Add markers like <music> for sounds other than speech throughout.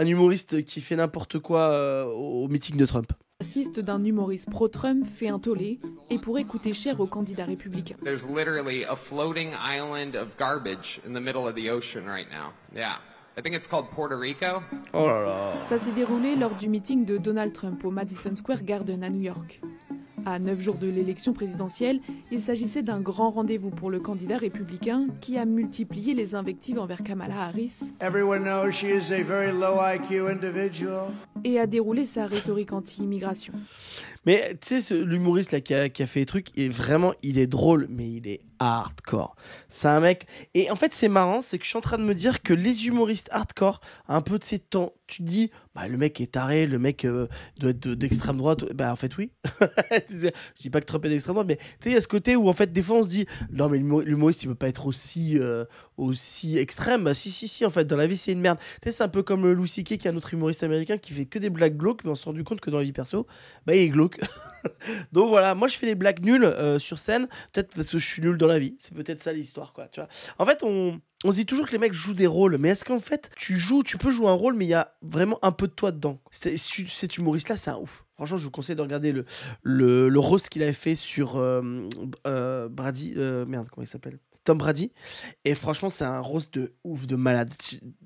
un humoriste qui fait n'importe quoi euh, au meeting de Trump. Assiste d'un humoriste pro-Trump fait un tollé et pourrait coûter cher aux candidats républicains. There's literally a floating island of garbage in the middle of the ocean right now. Yeah. I think it's called Puerto Rico. Oh Ça s'est déroulé lors du meeting de Donald Trump au Madison Square Garden à New York. À neuf jours de l'élection présidentielle, il s'agissait d'un grand rendez-vous pour le candidat républicain qui a multiplié les invectives envers Kamala Harris et a déroulé sa rhétorique anti-immigration. Mais tu sais, l'humoriste là qui a, fait les trucs, et vraiment, il est drôle, mais il est hardcore. C'est un mec. Et en fait, c'est marrant, c'est que je suis en train de me dire que les humoristes hardcore, un peu de ces temps tu te dis, bah, le mec est taré, le mec euh, doit être d'extrême droite. Bah, en fait, oui. <laughs> je dis pas que Trump est d'extrême droite, mais tu sais, il y a ce côté où, en fait, des fois, on se dit, non, mais l'humoriste, il peut pas être aussi, euh, aussi extrême. Bah, si, si, si, en fait, dans la vie, c'est une merde. Tu sais, c'est un peu comme le euh, Louis C.K., qui est un autre humoriste américain qui fait que des blagues glauques, mais on s'est rendu compte que dans la vie perso, bah, il est glauque. <laughs> Donc voilà, moi, je fais des blagues nulles sur scène, peut-être parce que je suis nul dans la vie. C'est peut-être ça l'histoire, quoi, tu vois. En fait, on on dit toujours que les mecs jouent des rôles, mais est-ce qu'en fait, tu joues, tu peux jouer un rôle, mais il y a vraiment un peu de toi dedans Cet humoriste-là, c'est un ouf. Franchement, je vous conseille de regarder le, le, roast qu'il avait fait sur euh, euh, Brady. Euh, merde, comment il s'appelle Tom Brady. Et franchement, c'est un rose de ouf, de malade.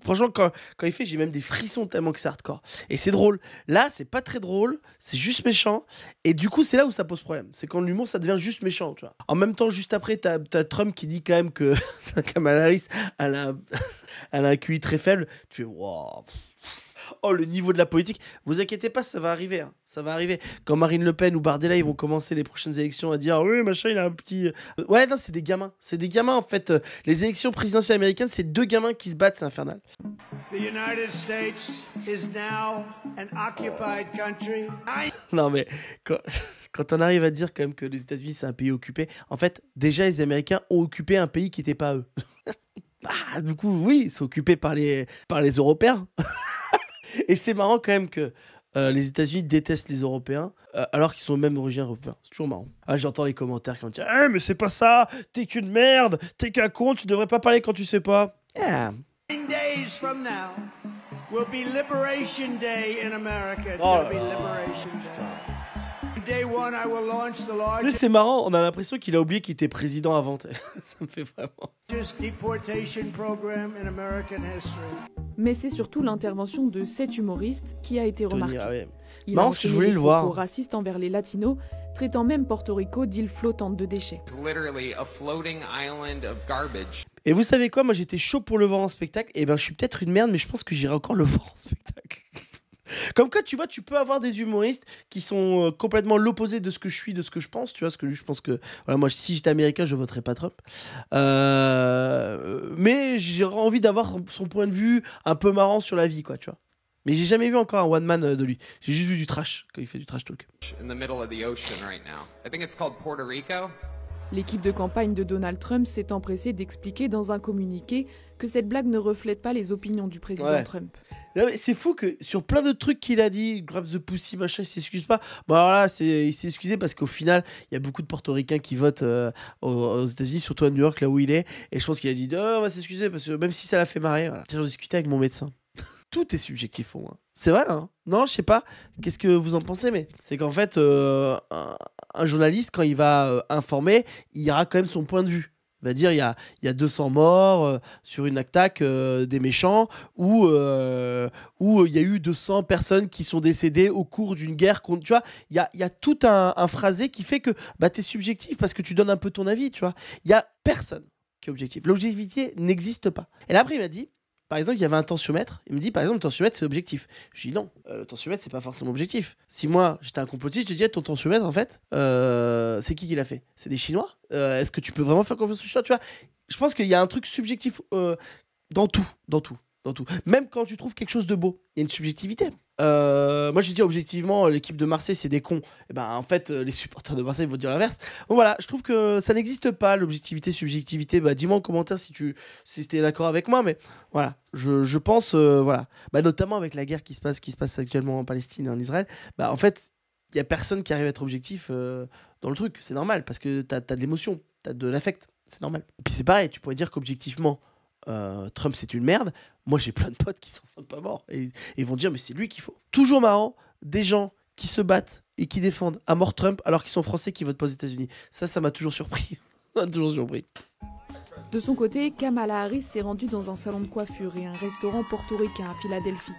Franchement, quand, quand il fait, j'ai même des frissons tellement que c'est hardcore. Et c'est drôle. Là, c'est pas très drôle, c'est juste méchant. Et du coup, c'est là où ça pose problème. C'est quand l'humour, ça devient juste méchant. Tu vois. En même temps, juste après, t'as as Trump qui dit quand même que <laughs> Kamala Harris, elle a, <laughs> elle a un QI très faible. Tu fais, wow oh le niveau de la politique. Vous inquiétez pas, ça va arriver, hein. ça va arriver. Quand Marine Le Pen ou Bardella, ils vont commencer les prochaines élections à dire oui machin, il a un petit. Euh, ouais non, c'est des gamins, c'est des gamins en fait. Euh, les élections présidentielles américaines, c'est deux gamins qui se battent, c'est infernal. The United States is now an occupied country. <laughs> Non mais quand... on arrive à dire quand même que les États-Unis c'est un pays occupé, en fait, déjà les Américains ont occupé un pays qui n'était pas eux. <laughs> Ah, du coup, oui, c'est occupé par les, par les Européens. <laughs> <laughs> Et c'est marrant quand même que euh, les États-Unis détestent les Européens euh, alors qu'ils sont même originaires européens. C'est toujours marrant. Ah, j'entends les commentaires qui ont dit Eh, mais c'est pas ça T'es qu'une merde T'es qu'un con Tu devrais pas parler quand tu sais pas. Mais C'est marrant, on a l'impression qu'il a oublié qu'il était président avant. <laughs> ça me fait vraiment mais c'est surtout l'intervention de cet humoriste qui a été remarquée. Ah Il a que bah, je voulais le voir. raciste envers les latinos, traitant même Porto Rico d'île flottante de déchets. Et vous savez quoi, moi j'étais chaud pour le voir en spectacle, et eh ben je suis peut-être une merde, mais je pense que j'irai encore le <laughs> voir en spectacle. Comme quoi, tu vois, tu peux avoir des humoristes qui sont euh, complètement l'opposé de ce que je suis, de ce que je pense. Tu vois, ce que je pense que. Voilà, moi, si j'étais américain, je voterais pas Trump. Euh, mais j'ai envie d'avoir son point de vue un peu marrant sur la vie, quoi, tu vois. Mais j'ai jamais vu encore un one man euh, de lui. J'ai juste vu du trash quand il fait du trash talk. the middle of the ocean right now. I think it's called Puerto Rico. L'équipe de campagne de Donald Trump s'est empressée d'expliquer dans un communiqué que cette blague ne reflète pas les opinions du président Trump. C'est fou que sur plein de trucs qu'il a dit, grab the pussy, machin, il s'excuse pas. Bon, alors là, il s'est excusé parce qu'au final, il y a beaucoup de portoricains qui votent euh, aux, États-Unis, surtout à New York, là où il est. Et je pense qu'il a dit oh, on va s'excuser parce que même si ça l'a fait marrer, voilà. J'en discuté avec mon médecin tout est subjectif pour moi. C'est vrai, hein Non, je sais pas. Qu'est-ce que vous en pensez Mais c'est qu'en fait, euh, un, journaliste, quand il va euh, informer, il aura quand même son point de vue. Il va dire il y a, il y 200 morts euh, sur une attaque des méchants ou il y a eu 200 personnes qui sont décédées au cours d'une guerre contre. Tu vois, il y a, tout un, phrasé qui fait que bah, tu es subjectif parce que tu donnes un peu ton avis. Tu vois, il y a personne qui est objectif. L'objectivité n'existe pas. Et là, après, il m'a dit par exemple, il y avait un tensiomètre. Il me dit, par exemple, le tensiomètre, c'est objectif. Je dis non, le euh, le tensiomètre, c'est pas forcément objectif. Si moi, j'étais un complotiste, je te disais, eh, ton tensiomètre, en fait, euh, c'est qui qui l'a fait C'est des Chinois euh, Est-ce que tu peux vraiment faire confiance aux Chinois Tu vois, je pense qu'il y a un truc subjectif dans tout, dans tout dans tout. Même quand tu trouves quelque chose de beau, il y a une subjectivité. Euh, moi, je dis objectivement, l'équipe de Marseille, c'est des cons. Et eh ben, en fait, euh, les supporters de Marseille vont dire l'inverse. Bon, voilà, je trouve que ça n'existe pas, l'objectivité, subjectivité. Bah, dis-moi en commentaire si tu si es d'accord avec moi, mais voilà, je, je pense, euh, voilà. Bah, notamment avec la guerre qui se passe, qui se passe actuellement en Palestine et en Israël, bah, en fait, il n'y a personne qui arrive à être objectif dans le truc. C'est normal, parce que tu as, as de l'émotion, tu as de l'affect. C'est normal. Et puis c'est pareil, tu pourrais dire qu'objectivement, euh, Trump c'est une merde, moi j'ai plein de potes qui sont pas morts et, ils vont dire mais c'est lui qu'il faut. Toujours marrant, des gens qui se battent et qui défendent à mort Trump alors qu'ils sont français qui votent pas aux États-Unis. Ça, ça m'a toujours surpris. <laughs> toujours surpris. De son côté, Kamala Harris s'est rendue dans un salon de coiffure et un restaurant portoricain à Philadelphie.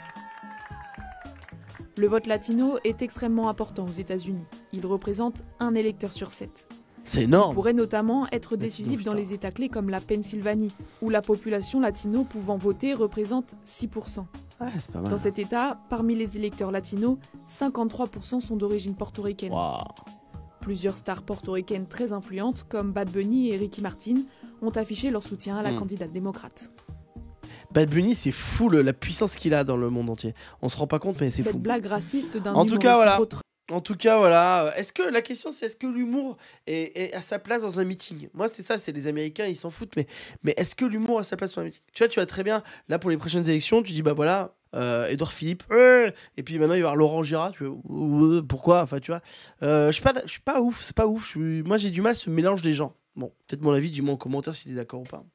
Le vote latino est extrêmement important aux États-Unis. Il représente un électeur sur sept. C'est énorme. pourrait notamment être décisif dans les États clés comme la Pennsylvanie, où la population latino pouvant voter représente 6%. Ah, pas mal. Dans hein. cet État, parmi les électeurs latinos, 53% sont d'origine portoricaine. Wow. Plusieurs stars portoricaines très influentes, comme Bad Bunny et Ricky Martin, ont affiché leur soutien à la hmm. candidate démocrate. Bad Bunny, c'est fou la puissance qu'il a dans le monde entier. On se rend pas compte, mais c'est fou. Cette blague raciste d'un En tout cas, en tout cas, voilà. Euh, est-ce que la question, c'est est-ce que l'humour est, à sa place dans un meeting Moi, c'est ça, c'est les Américains, ils s'en foutent, mais, mais est-ce que l'humour a sa place dans un meeting Tu vois, tu vas très bien, là, pour les prochaines élections, tu dis, bah voilà, Edouard euh, Philippe, et puis maintenant, il va y avoir Laurent Girard, tu veux, pourquoi Enfin, tu vois, euh, je suis pas, je suis pas ouf, c'est pas ouf. moi, j'ai du mal à ce mélange des gens. Bon, peut-être mon avis, dis-moi en commentaire si tu d'accord ou pas.